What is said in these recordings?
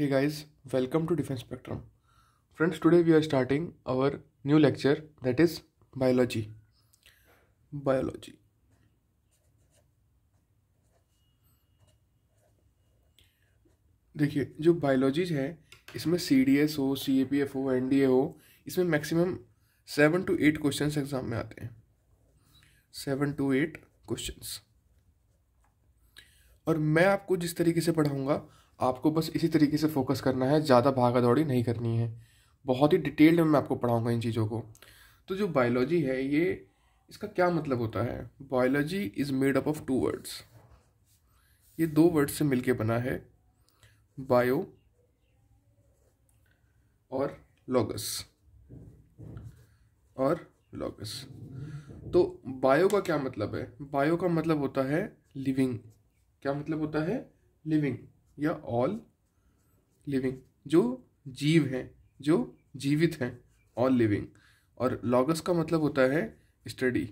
Hey guys, welcome to Defense Spectrum. Friends, today we are starting our new lecture that is biology. Biology. देखिए जो बायोलॉजीज है इसमें सी D S हो C A P F हो N D A हो इसमें maximum seven to eight question exam में आते हैं सेवन टू एट क्वेश्चन और मैं आपको जिस तरीके से पढ़ाऊँगा आपको बस इसी तरीके से फोकस करना है ज़्यादा भागा दौड़ी नहीं करनी है बहुत ही डिटेल्ड में मैं आपको पढ़ाऊंगा इन चीज़ों को तो जो बायोलॉजी है ये इसका क्या मतलब होता है biology is made up of two words ये दो वर्ड्स से मिलके बना है बायो और लॉगस और लॉगस तो बायो का क्या मतलब है बायो का मतलब होता है लिविंग क्या मतलब होता है लिविंग या ऑल लिविंग जो जीव हैं जो जीवित हैं ऑल लिविंग और लॉगस का मतलब होता है स्टडी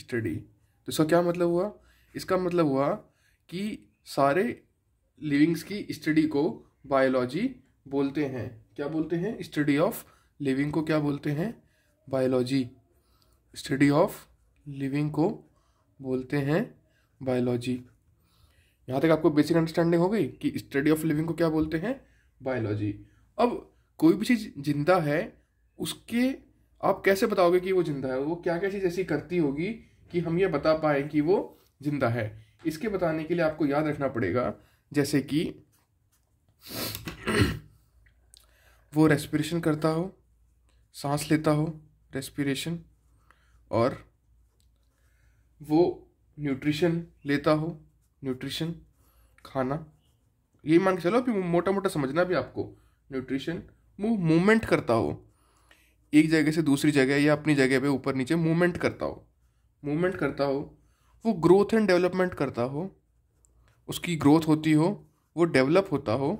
स्टडी तो इसका क्या मतलब हुआ इसका मतलब हुआ कि सारे लिविंग्स की स्टडी को बायोलॉजी बोलते हैं क्या बोलते हैं स्टडी ऑफ लिविंग को क्या बोलते हैं बायोलॉजी स्टडी ऑफ लिविंग को बोलते हैं बायोलॉजी यहाँ तक आपको बेसिक अंडरस्टैंडिंग हो गई कि स्टडी ऑफ लिविंग को क्या बोलते हैं बायोलॉजी अब कोई भी चीज़ जिंदा है उसके आप कैसे बताओगे कि वो जिंदा है वो क्या क्या चीज़ ऐसी करती होगी कि हम ये बता पाए कि वो जिंदा है इसके बताने के लिए आपको याद रखना पड़ेगा जैसे कि वो रेस्पिरेशन करता हो सांस लेता हो रेस्पिरेशन और वो न्यूट्रिशन लेता हो न्यूट्रिशन खाना ये मान के चलो अभी मोटा मोटा समझना भी आपको न्यूट्रिशन वो मूवमेंट करता हो एक जगह से दूसरी जगह या अपनी जगह पे ऊपर नीचे मूवमेंट करता हो मूवमेंट करता हो वो ग्रोथ एंड डेवलपमेंट करता हो उसकी ग्रोथ होती हो वो डेवलप होता हो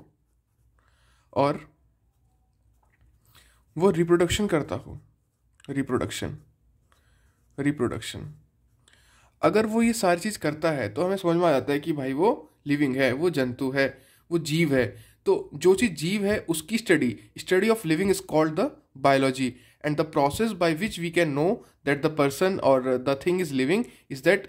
और वो रिप्रोडक्शन करता हो रिप्रोडक्शन रिप्रोडक्शन अगर वो ये सारी चीज़ करता है तो हमें समझ में आ जाता है कि भाई वो लिविंग है वो जंतु है वो जीव है तो जो चीज़ जीव है उसकी study study of living is called the biology and the process by which we can know that the person और the thing is living is that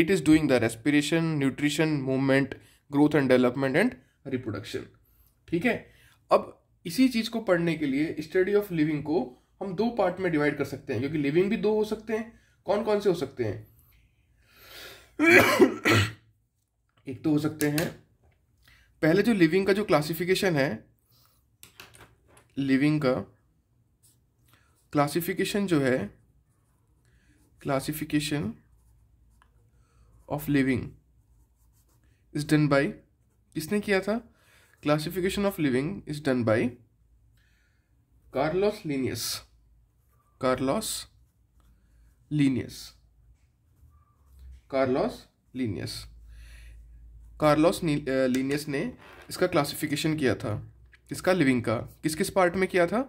it is doing the respiration nutrition movement growth and development and reproduction ठीक है अब इसी चीज़ को पढ़ने के लिए study of living को हम दो पार्ट में डिवाइड कर सकते हैं क्योंकि लिविंग भी दो हो सकते हैं कौन कौन से हो सकते हैं एक तो हो सकते हैं पहले जो लिविंग का जो क्लासिफिकेशन है लिविंग का क्लासिफिकेशन जो है classification of living is done by किसने किया था classification of living is done by Carlos Linnaeus Carlos Linnaeus Carlos Linnaeus Carlos Linnaeus ने इसका क्लासिफिकेशन किया था इसका लिविंग का किस किस पार्ट में किया था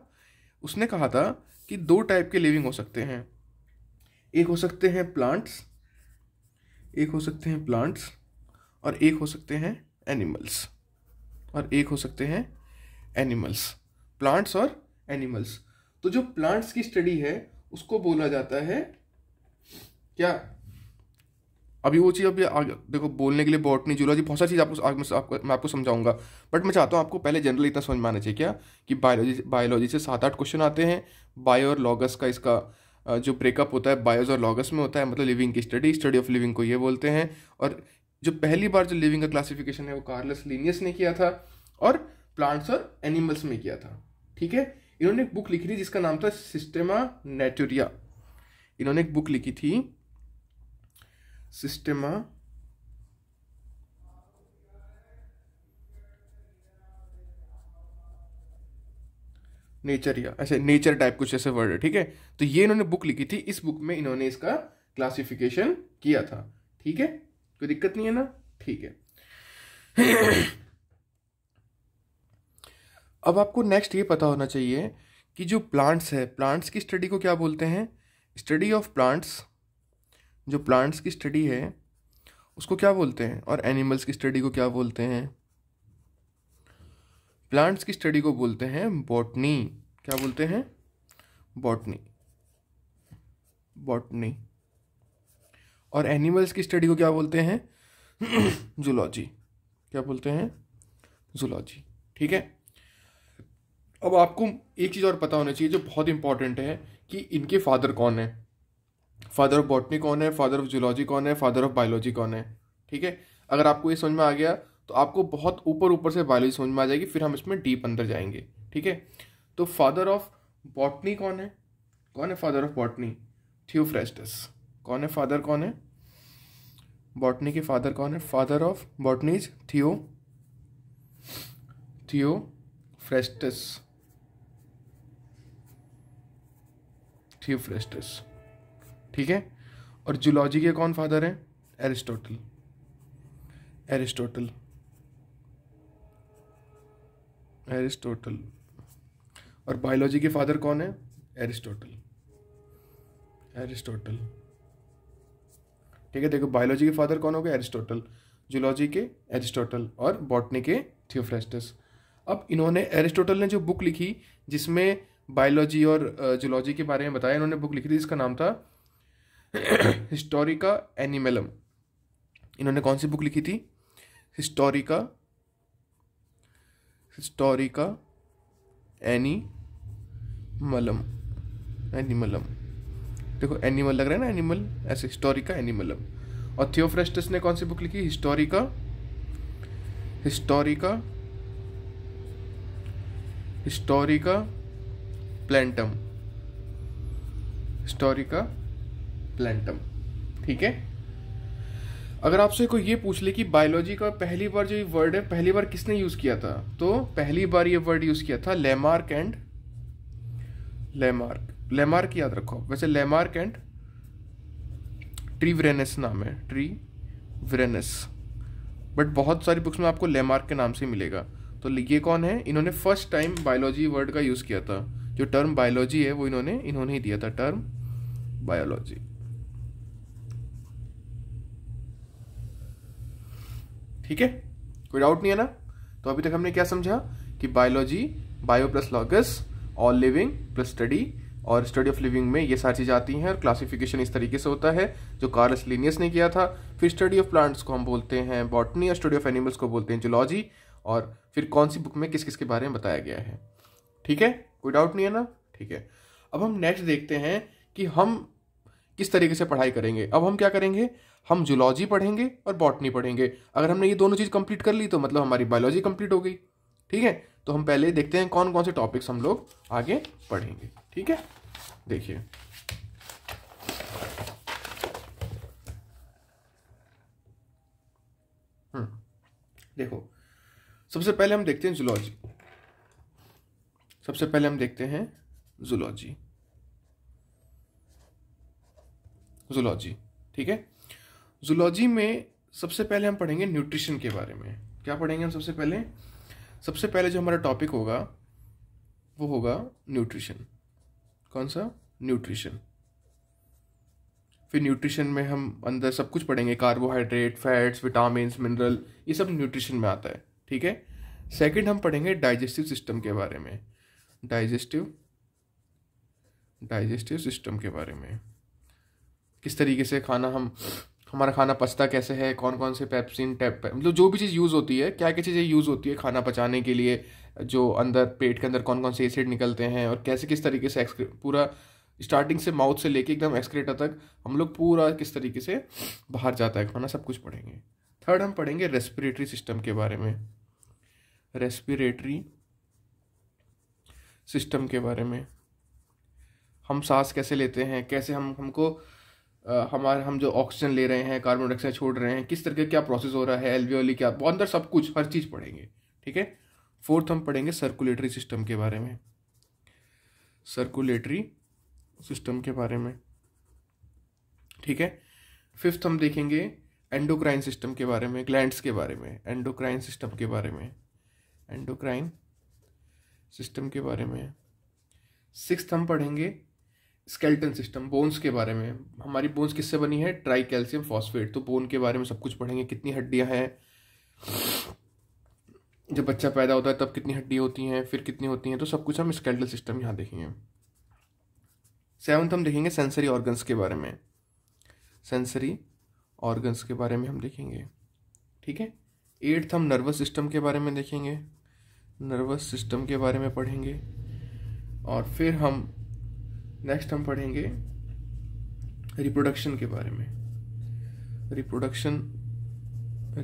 उसने कहा था कि दो टाइप के लिविंग हो सकते हैं एक हो सकते हैं प्लांट्स एक हो सकते हैं प्लांट्स और एक हो सकते हैं एनिमल्स और एक हो सकते हैं एनिमल्स प्लांट्स और एनिमल्स तो जो प्लांट्स की स्टडी है उसको बोला जाता है क्या अभी वो चीज़ अभी देखो बोलने के लिए बॉटनी जूलॉजी बहुत सारी चीज़ आपको आपको, आपको मैं आपको समझाऊंगा बट मैं चाहता हूँ आपको पहले जनरल इतना समझ में आना चाहिए क्या कि बायोलॉजी बायोलॉजी से सात आठ क्वेश्चन आते हैं बायो और लॉगस का इसका जो ब्रेकअप होता है बायोज और लॉगस में होता है मतलब लिविंग की स्टडी स्टडी ऑफ लिविंग को ये बोलते हैं और जो पहली बार जो लिविंग का क्लासिफिकेशन है वो कार्लस लीनियस ने किया था और प्लांट्स और एनिमल्स में किया था ठीक है इन्होंने एक बुक लिखी थी जिसका नाम था सिस्टेमा नेटोरिया इन्होंने एक बुक लिखी थी सिस्टमा नेचर या ऐसे नेचर टाइप कुछ ऐसे वर्ड है ठीक है तो ये इन्होंने बुक लिखी थी इस बुक में इन्होंने इसका क्लासिफिकेशन किया था ठीक है कोई दिक्कत नहीं है ना ठीक है अब आपको नेक्स्ट ये पता होना चाहिए कि जो प्लांट्स है प्लांट्स की स्टडी को क्या बोलते हैं स्टडी ऑफ प्लांट्स जो प्लांट्स की स्टडी है उसको क्या बोलते हैं और एनिमल्स की स्टडी को क्या बोलते हैं प्लांट्स की स्टडी को बोलते हैं बॉटनी क्या बोलते हैं बॉटनी बॉटनी और एनिमल्स की स्टडी को क्या बोलते हैं जूलॉजी क्या बोलते हैं जूलॉजी ठीक है अब आपको एक चीज़ और पता होना चाहिए जो बहुत इंपॉर्टेंट है कि इनके फादर कौन है फादर ऑफ बॉटनी कौन है फादर ऑफ जूलॉजी कौन है फादर ऑफ बायोलॉजी कौन है ठीक है अगर आपको ये समझ में आ गया तो आपको बहुत ऊपर ऊपर से बायोलॉजी समझ में आ जाएगी फिर हम इसमें डीप अंदर जाएंगे ठीक है तो फादर ऑफ बॉटनी कौन है कौन है फादर ऑफ बॉटनी थियोफ्रेस्टस कौन है फादर कौन है बॉटनी के फादर कौन है फादर ऑफ बॉटनीज थियो थियो फ्रेस्टस थियोफ्रेस्टस ठीक है और जूलॉजी के कौन फादर हैं एरिस्टोटल एरिस्टोटल एरिस्टोटल और बायोलॉजी के फादर कौन है एरिस्टोटल एरिस्टोटल ठीक है देखो बायोलॉजी के फादर कौन हो गए एरिस्टोटल जूलॉजी के एरिस्टोटल और बॉटनी के थियोफ्रेस्टस अब इन्होंने एरिस्टोटल ने जो बुक लिखी जिसमें बायोलॉजी और जूलॉजी के बारे में बताया इन्होंने बुक लिखी थी जिसका नाम था हिस्टोरिका एनिमेलम इन्होंने कौन सी बुक लिखी थी हिस्टोरिका हिस्टोरिका मलम एनिमलम देखो एनिमल लग रहा है ना एनिमल ऐसे हिस्टोरिका एनिमलम और थियोफ्रेस्टस ने कौन सी बुक लिखी Historica Historica Historica Plantum Historica Plantum ठीक है अगर आपसे कोई ये पूछ ले कि बायोलॉजी का पहली बार जो ये वर्ड है पहली बार किसने यूज किया था तो पहली बार ये वर्ड यूज किया था लेमार्क एंड लेमार्क लेमार्क याद रखो वैसे लेमार्क एंड ट्रीवरेनस नाम है ट्री वरेनस बट बहुत सारी बुक्स में आपको लेमार्क के नाम से मिलेगा तो ये कौन है इन्होंने फर्स्ट टाइम बायोलॉजी वर्ड का यूज़ किया था जो टर्म बायोलॉजी है वो इन्होंने इन्होंने ही दिया था टर्म बायोलॉजी ठीक है कोई डाउट नहीं है ना तो अभी तक हमने क्या समझा कि biology bio plus logos all living plus study और स्टडी ऑफ लिविंग में ये सारी चीज़ें आती हैं और क्लासिफिकेशन इस तरीके से होता है जो कार्लस लिनियस ने किया था फिर स्टडी ऑफ प्लांट्स को हम बोलते हैं बॉटनी और स्टडी ऑफ एनिमल्स को बोलते हैं जोलॉजी और फिर कौन सी बुक में किस किस के बारे में बताया गया है ठीक है कोई डाउट नहीं है ना ठीक है अब हम नेक्स्ट देखते हैं कि हम किस तरीके से पढ़ाई करेंगे अब हम क्या करेंगे हम जूलॉजी पढ़ेंगे और बॉटनी पढ़ेंगे अगर हमने ये दोनों चीज़ कंप्लीट कर ली तो मतलब हमारी बायोलॉजी कंप्लीट हो गई ठीक है तो हम पहले देखते हैं कौन कौन से टॉपिक्स हम लोग आगे पढ़ेंगे ठीक है देखिए हम्म, देखो सबसे पहले हम देखते हैं जूलॉजी सबसे पहले हम देखते हैं जूलॉजी जूलॉजी ठीक है जूलॉजी में सबसे पहले हम पढ़ेंगे न्यूट्रिशन के बारे में क्या पढ़ेंगे हम सबसे पहले सबसे पहले जो हमारा टॉपिक होगा वो होगा न्यूट्रिशन कौन सा न्यूट्रिशन फिर न्यूट्रिशन में हम अंदर सब कुछ पढ़ेंगे कार्बोहाइड्रेट फैट्स विटामिन मिनरल ये सब न्यूट्रिशन में आता है ठीक है सेकंड हम पढ़ेंगे डाइजेस्टिव सिस्टम के बारे में डाइजेस्टिव डाइजेस्टिव सिस्टम के बारे में किस तरीके से खाना हम हमारा खाना पचता कैसे है कौन कौन से पेप्सिन टैप मतलब जो भी चीज़ यूज़ होती है क्या क्या चीज़ें यूज़ होती है खाना पचाने के लिए जो अंदर पेट के अंदर कौन कौन से एसिड निकलते हैं और कैसे किस तरीके से पूरा स्टार्टिंग से माउथ से लेके एकदम एक्सक्रेटर तक हम लोग पूरा किस तरीके से बाहर जाता है खाना सब कुछ पढ़ेंगे थर्ड हम पढ़ेंगे रेस्पिरेटरी सिस्टम के बारे में रेस्पिरेटरी सिस्टम के बारे में हम सांस कैसे लेते हैं कैसे हम हमको हमारे हम जो ऑक्सीजन ले रहे हैं कार्बन डाइऑक्साइड छोड़ रहे हैं किस तरह का क्या प्रोसेस हो रहा है एल्वियोली e क्या वो अंदर सब कुछ हर चीज़ पढ़ेंगे ठीक है फोर्थ हम पढ़ेंगे सर्कुलेटरी सिस्टम के बारे में सर्कुलेटरी सिस्टम के बारे में ठीक है फिफ्थ हम देखेंगे एंडोक्राइन सिस्टम के बारे में ग्लैंड्स के बारे में एंडोक्राइन सिस्टम के बारे में एंडोक्राइन सिस्टम के बारे में सिक्स्थ हम पढ़ेंगे स्केल्टन सिस्टम बोन्स के बारे में हमारी बोन्स किससे बनी है ट्राई कैल्शियम फॉस्फेट तो बोन के बारे में सब कुछ पढ़ेंगे कितनी हड्डियाँ हैं जब बच्चा पैदा होता है तब कितनी हड्डी होती हैं फिर कितनी होती हैं तो सब कुछ हम स्केल्टल सिस्टम यहाँ देखेंगे सेवन्थ हम देखेंगे सेंसरी ऑर्गन्स के बारे में सेंसरी ऑर्गन्स के बारे में हम देखेंगे ठीक है एट्थ हम नर्वस सिस्टम के बारे में देखेंगे नर्वस सिस्टम के बारे में पढ़ेंगे और फिर हम नेक्स्ट हम पढ़ेंगे रिप्रोडक्शन के बारे में रिप्रोडक्शन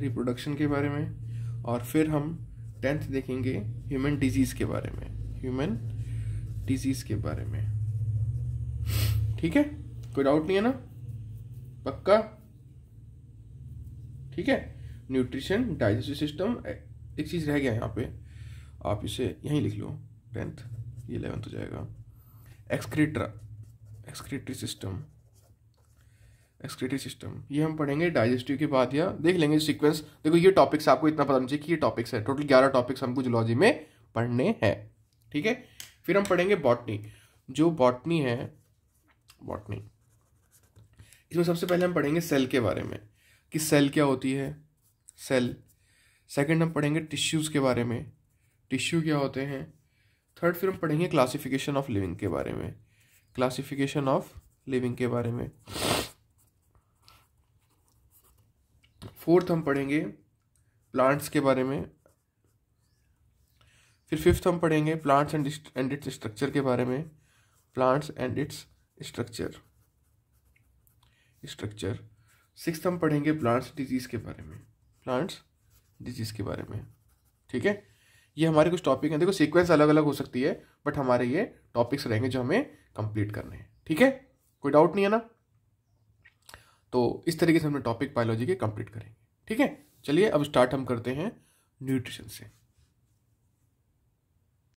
रिप्रोडक्शन के बारे में और फिर हम टेंथ देखेंगे ह्यूमन डिजीज़ के बारे में ह्यूमन डिजीज़ के बारे में ठीक है कोई डाउट नहीं है ना पक्का ठीक है न्यूट्रिशन डाइजेस्टिव सिस्टम एक चीज़ रह गया यहाँ पे आप इसे यहीं लिख लो टेंथ इलेवेंथ हो जाएगा excretory excretory system excretory system ये हम पढ़ेंगे डाइजेस्टिव के बाद या देख लेंगे सीक्वेंस देखो ये टॉपिक्स आपको इतना पता चाहिए कि ये टॉपिक्स है टोटल ग्यारह टॉपिक्स हमको जुलॉजी में पढ़ने हैं ठीक है फिर हम पढ़ेंगे बॉटनी जो बॉटनी है बॉटनी इसमें सबसे पहले हम पढ़ेंगे सेल के बारे में कि सेल क्या होती है सेल सेकेंड हम पढ़ेंगे टिश्यूज़ के बारे में टिश्यू क्या होते हैं थर्ड फिर हम पढ़ेंगे क्लासिफिकेशन ऑफ लिविंग के बारे में क्लासिफिकेशन ऑफ लिविंग के बारे में फोर्थ हम पढ़ेंगे प्लांट्स के बारे में फिर फिफ्थ हम पढ़ेंगे plants and and its structure के बारे में plants and its structure structure six हम पढ़ेंगे प्लांट्स डिजीज़ के बारे में प्लांट्स डिजीज़ के बारे में ठीक है ये हमारे कुछ टॉपिक हैं देखो सीक्वेंस अलग अलग हो सकती है बट हमारे ये टॉपिक्स रहेंगे जो हमें कंप्लीट करने हैं ठीक है कोई डाउट नहीं है ना तो इस तरीके से हमने टॉपिक बायोलॉजी के कंप्लीट करेंगे ठीक है चलिए अब स्टार्ट हम करते हैं न्यूट्रिशन से